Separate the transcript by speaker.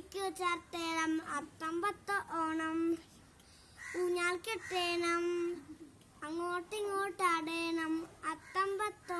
Speaker 1: കുതിക്കു ചാർത്തേണം അത്തമ്പത്ത ഓണം ഊഞ്ഞാൽ കെട്ടേണം അങ്ങോട്ടിങ്ങോട്ടാടേണം അത്തമ്പത്തോ